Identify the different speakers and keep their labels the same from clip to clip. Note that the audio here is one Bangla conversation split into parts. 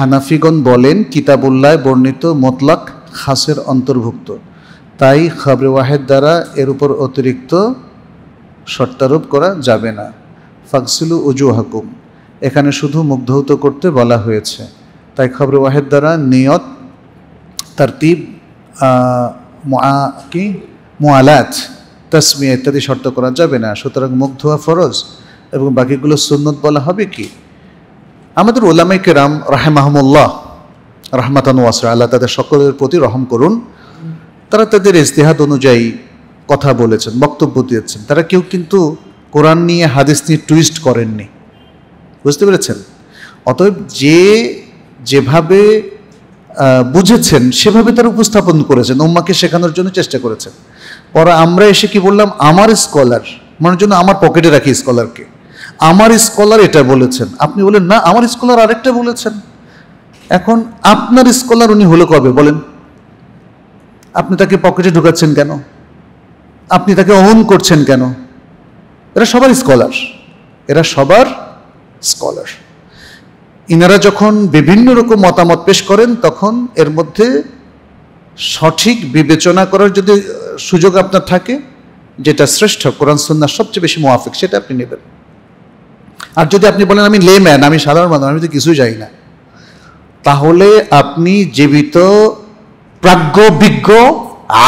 Speaker 1: হানাফিগণ বলেন কিতাবুল্লায় বর্ণিত মতলাক খাসের অন্তর্ভুক্ত তাই খবরে ওয়াহেদ দ্বারা এর উপর অতিরিক্ত শর্তারোপ করা যাবে না ফাকসিলু উজু হাকুম এখানে শুধু মুগ্ধৌত করতে বলা হয়েছে তাই খবরে ওয়াহেদ দ্বারা নিয়ত তারতিব কি মোয়ালাত তাসমিয়া ইত্যাদি শর্ত করা যাবে না সুতরাং মুগ্ধ ফরজ এবং বাকিগুলো সুন্নত বলা হবে কি আমাদের ওলামে কেরাম রাহেমাহমুল্লাহ রাহমাতান ওয়াসর আল্লাহ তাদের সকলের প্রতি রহম করুন তারা তাদের ইজতেহাদ অনুযায়ী কথা বলেছেন বক্তব্য দিয়েছেন তারা কেউ কিন্তু কোরআন নিয়ে হাদিস নিয়ে টুইস্ট করেননি বুঝতে পেরেছেন অতএব যে যেভাবে বুঝেছেন সেভাবে তারা উপস্থাপন করেছেন উম্মাকে শেখানোর জন্য চেষ্টা করেছেন পরে আমরা এসে কি বললাম আমার স্কলার মানে জন্য আমার পকেটে রাখি স্কলারকে আমার স্কলার এটা বলেছেন আপনি বলেন না আমার স্কলার আরেকটা বলেছেন এখন আপনার স্কলার উনি হলো কবে বলেন আপনি তাকে পকেটে ঢুকাচ্ছেন কেন আপনি তাকে অহন করছেন কেন এরা সবার স্কলার এরা সবার স্কলার ইনারা যখন বিভিন্ন রকম মতামত পেশ করেন তখন এর মধ্যে সঠিক বিবেচনা করার যদি সুযোগ আপনার থাকে যেটা শ্রেষ্ঠ কোরআন সন্ন্যাস সবচেয়ে বেশি মোয়াফিক সেটা আপনি নেবেন আর যদি আপনি বলেন আমি লেম্যান আমি সাধারণ মানুষ আমি তো কিছুই যাই না তাহলে আপনি জীবিত প্রাজ্ঞ বিজ্ঞ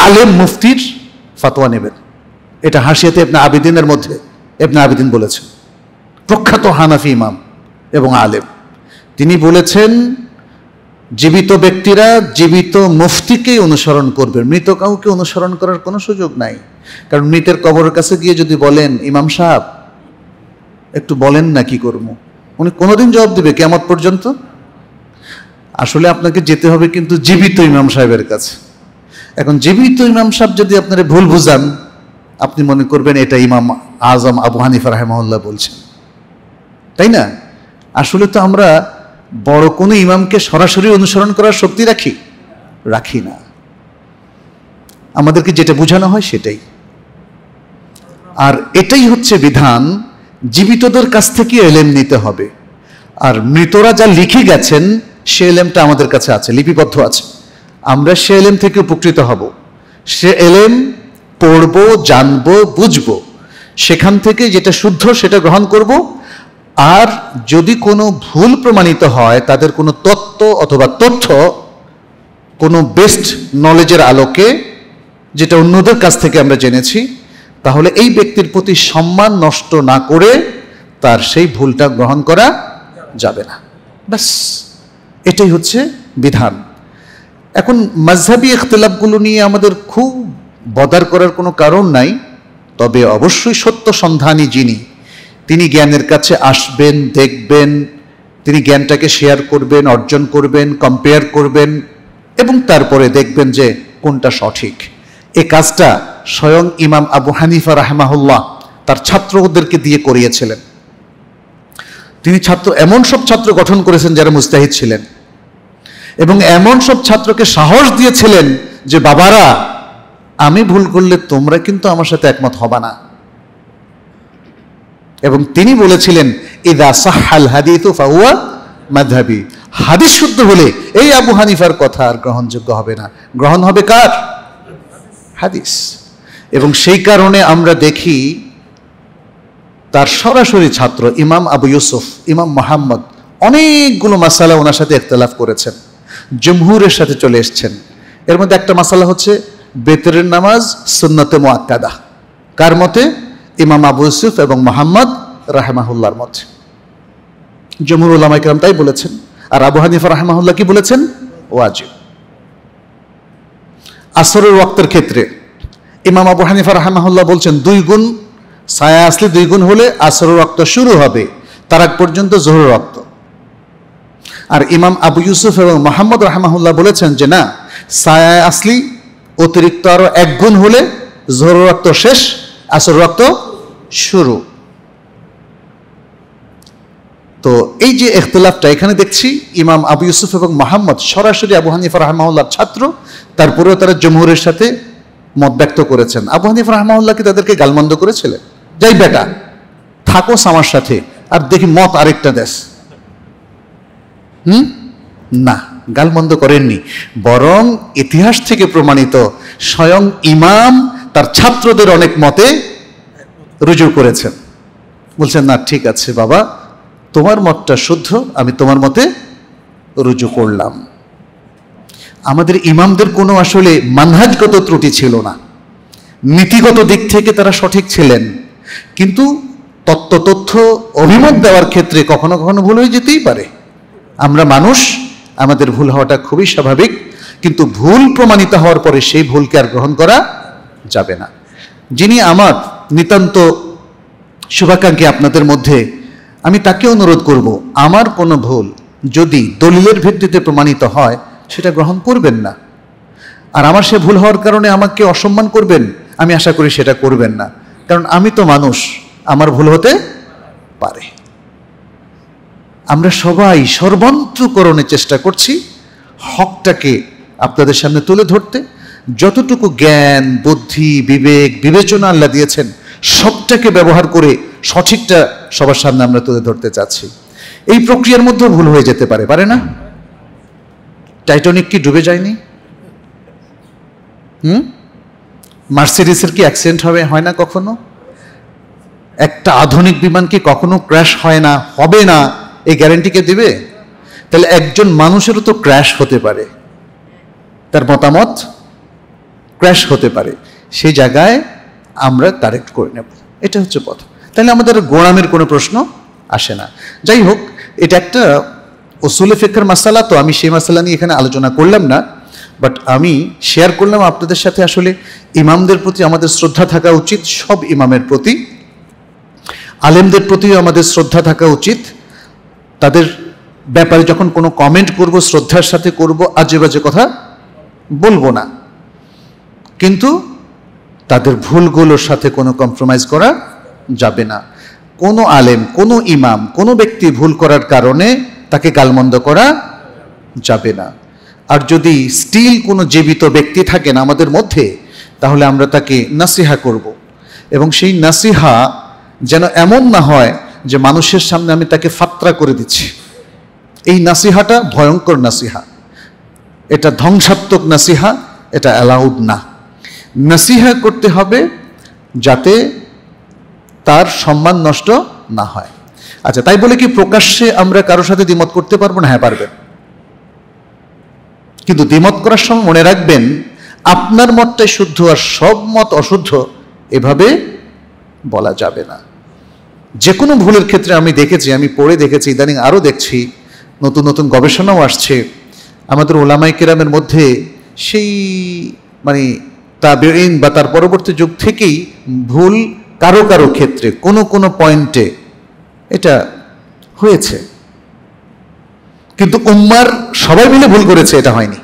Speaker 1: আলেম মুফতির ফাতোয়া নেবেন এটা হাসিয়াতে আপনি আবেদিনের মধ্যে আপনি আবেদিন বলেছেন প্রখ্যাত হানাফি ইমাম এবং আলেম তিনি বলেছেন জীবিত ব্যক্তিরা জীবিত মুফতিকেই অনুসরণ করবেন মৃত কাউকে অনুসরণ করার কোনো সুযোগ নাই কারণ মৃতের কবরের কাছে গিয়ে যদি বলেন ইমাম সাহেব একটু বলেন না কি কর্ম উনি কোনোদিন জবাব দেবে কেমন পর্যন্ত আসলে আপনাকে যেতে হবে কিন্তু জীবিত ইমাম সাহেবের কাছে এখন জীবিত ইমাম সাহেব যদি আপনারা ভুল বুঝান আপনি মনে করবেন এটা ইমাম আজম আবু হানিফ রাহেমাউল্লাহ বলছেন তাই না আসলে তো আমরা বড় কোনো ইমামকে সরাসরি অনুসরণ করার শক্তি রাখি রাখি না আমাদেরকে যেটা বোঝানো হয় সেটাই আর এটাই হচ্ছে বিধান জীবিতদের কাছ থেকে এলেম নিতে হবে আর মৃতরা যা লিখে গেছেন সে এলেমটা আমাদের কাছে আছে লিপিবদ্ধ আছে আমরা সে এলেম থেকে উপকৃত হব সে এলেম পড়ব জানব বুঝব সেখান থেকে যেটা শুদ্ধ সেটা গ্রহণ করব আর যদি কোনো ভুল প্রমাণিত হয় তাদের কোনো তত্ত্ব অথবা তথ্য কোনো বেস্ট নলেজের আলোকে যেটা অন্যদের কাছ থেকে আমরা জেনেছি তাহলে এই ব্যক্তির প্রতি সম্মান নষ্ট না করে তার সেই ভুলটা গ্রহণ করা যাবে না ব্যাস এটাই হচ্ছে বিধান এখন মাঝহাবি ইখতলাফগুলো নিয়ে আমাদের খুব বদার করার কোনো কারণ নাই তবে অবশ্যই সত্য সন্ধানী যিনি তিনি জ্ঞানের কাছে আসবেন দেখবেন তিনি জ্ঞানটাকে শেয়ার করবেন অর্জন করবেন কম্পেয়ার করবেন এবং তারপরে দেখবেন যে কোনটা সঠিক এ কাজটা স্বয়ং ইমাম আবু হানিফা রাহমাহুল্লাহ তার ছাত্রদেরকে দিয়ে করিয়েছিলেন তিনি ছাত্র এমন সব ছাত্র গঠন করেছেন যারা মুস্তাহিদ ছিলেন এবং এমন সব ছাত্রকে সাহস দিয়েছিলেন যে বাবারা আমি ভুল করলে তোমরা কিন্তু আমার সাথে একমত হবা না এবং তিনি বলেছিলেন ইদা সাহাল হাদিত ফাউয়া মাধাবি হাদিস শুদ্ধ হলে এই আবু হানিফার কথা আর গ্রহণযোগ্য হবে না গ্রহণ হবে কার হাদিস এবং সেই কারণে আমরা দেখি তার সরাসরি ছাত্র ইমাম আবু ইউসুফ ইমাম মোহাম্মদ অনেকগুলো মাসালা ওনার সাথে একতলাফ করেছেন জমহুরের সাথে চলে এসছেন এর মধ্যে একটা মাসালা হচ্ছে বেতরের নামাজ সুন্নতে মোয়াক্কাদা কার মতে ইমাম আবু ইউসুফ এবং মোহাম্মদ রাহেমাহুল্লার মতে জমহুর উল্লামা ইকরাম তাই বলেছেন আর আবু হানিফা রাহেমাহুল্লাহ কি বলেছেন ওয়াজিব আসরের ওয়াক্তের ক্ষেত্রে ইমাম আবু হানিফা রাহমাহুল্লাহ বলছেন দুই গুণ ছায়া আসলে দুই গুণ হলে আসর রক্ত শুরু হবে তার আগ পর্যন্ত জোহর রক্ত আর ইমাম আবু ইউসুফ এবং মোহাম্মদ রাহমাহুল্লাহ বলেছেন যে না ছায়া আসলি অতিরিক্ত আরও এক গুণ হলে জোহর রক্ত শেষ আসর রক্ত শুরু তো এই যে এখতলাফটা এখানে দেখছি ইমাম আবু ইউসুফ এবং মোহাম্মদ সরাসরি আবু হানিফা রাহমাউল্লার ছাত্র তারপরেও তারা জমহুরের সাথে মত ব্যক্ত করেছেন আবু হানিফ রহমাউল্লাহ কি তাদেরকে গালমন্দ করেছিলেন যাই বেটা থাকোস আমার সাথে আর দেখি মত আরেকটা দেশ হুম না গালমন্দ করেননি বরং ইতিহাস থেকে প্রমাণিত স্বয়ং ইমাম তার ছাত্রদের অনেক মতে রুজু করেছেন বলছেন না ঠিক আছে বাবা তোমার মতটা শুদ্ধ আমি তোমার মতে রুজু করলাম আমাদের ইমামদের কোনো আসলে মানহাজগত ত্রুটি ছিল না নীতিগত দিক থেকে তারা সঠিক ছিলেন কিন্তু তত্ত্ব তথ্য অভিমত দেওয়ার ক্ষেত্রে কখনো কখনো ভুল হয়ে যেতেই পারে আমরা মানুষ আমাদের ভুল হওয়াটা খুবই স্বাভাবিক কিন্তু ভুল প্রমাণিত হওয়ার পরে সেই ভুলকে আর গ্রহণ করা যাবে না যিনি আমার নিতান্ত শুভাকাঙ্ক্ষী আপনাদের মধ্যে আমি তাকে অনুরোধ করব আমার কোনো ভুল যদি দলিলের ভিত্তিতে প্রমাণিত হয় সেটা গ্রহণ করবেন না আর আমার সে ভুল হওয়ার কারণে আমাকে অসম্মান করবেন আমি আশা করি সেটা করবেন না কারণ আমি তো মানুষ আমার ভুল হতে পারে আমরা সবাই সর্বান্তকরণের চেষ্টা করছি হকটাকে আপনাদের সামনে তুলে ধরতে যতটুকু জ্ঞান বুদ্ধি বিবেক বিবেচনা আল্লাহ দিয়েছেন সবটাকে ব্যবহার করে সঠিকটা সবার সামনে আমরা তুলে ধরতে চাচ্ছি এই প্রক্রিয়ার মধ্যেও ভুল হয়ে যেতে পারে পারে না টাইটানিক কি ডুবে যায়নি হুম মার্সিডিসের কি অ্যাক্সিডেন্ট হবে হয় না কখনো একটা আধুনিক বিমান কি কখনো ক্র্যাশ হয় না হবে না এই গ্যারেন্টিকে দিবে তাহলে একজন মানুষেরও তো ক্র্যাশ হতে পারে তার মতামত ক্র্যাশ হতে পারে সেই জায়গায় আমরা কারেক্ট করে নেব এটা হচ্ছে পথ তাহলে আমাদের গোড়ামের কোনো প্রশ্ন আসে না যাই হোক এটা একটা ওসুলে ফেকের মাসালা তো আমি সেই মাসালা নিয়ে এখানে আলোচনা করলাম না বাট আমি শেয়ার করলাম আপনাদের সাথে আসলে ইমামদের প্রতি আমাদের শ্রদ্ধা থাকা উচিত সব ইমামের প্রতি আলেমদের প্রতিও আমাদের শ্রদ্ধা থাকা উচিত তাদের ব্যাপারে যখন কোনো কমেন্ট করব শ্রদ্ধার সাথে করব আজে বাজে কথা বলবো না কিন্তু তাদের ভুলগুলোর সাথে কোনো কম্প্রোমাইজ করা যাবে না কোনো আলেম কোনো ইমাম কোনো ব্যক্তি ভুল করার কারণে তাকে গালমন্দ করা যাবে না আর যদি স্টিল কোনো জীবিত ব্যক্তি থাকেন আমাদের মধ্যে তাহলে আমরা তাকে নাসিহা করব। এবং সেই নাসিহা যেন এমন না হয় যে মানুষের সামনে আমি তাকে ফাত্রা করে দিচ্ছি এই নাসিহাটা ভয়ঙ্কর নাসিহা এটা ধ্বংসাত্মক নাসিহা এটা অ্যালাউড না নাসিহা করতে হবে যাতে তার সম্মান নষ্ট না হয় আচ্ছা তাই বলে কি প্রকাশ্যে আমরা কারোর সাথে দ্বিমত করতে পারবো না হ্যাঁ পারবেন কিন্তু দ্বিমত করার সময় মনে রাখবেন আপনার মতটাই শুদ্ধ আর সব মত অশুদ্ধ এভাবে বলা যাবে না যে কোনো ভুলের ক্ষেত্রে আমি দেখেছি আমি পড়ে দেখেছি ইদানিং আরও দেখছি নতুন নতুন গবেষণাও আসছে আমাদের ওলামাই কেরামের মধ্যে সেই মানে তা তাবেইন বা তার পরবর্তী যুগ থেকেই ভুল কারো কারো ক্ষেত্রে কোনো কোনো পয়েন্টে এটা হয়েছে কিন্তু উম্মার সবাই মিলে ভুল করেছে এটা হয়নি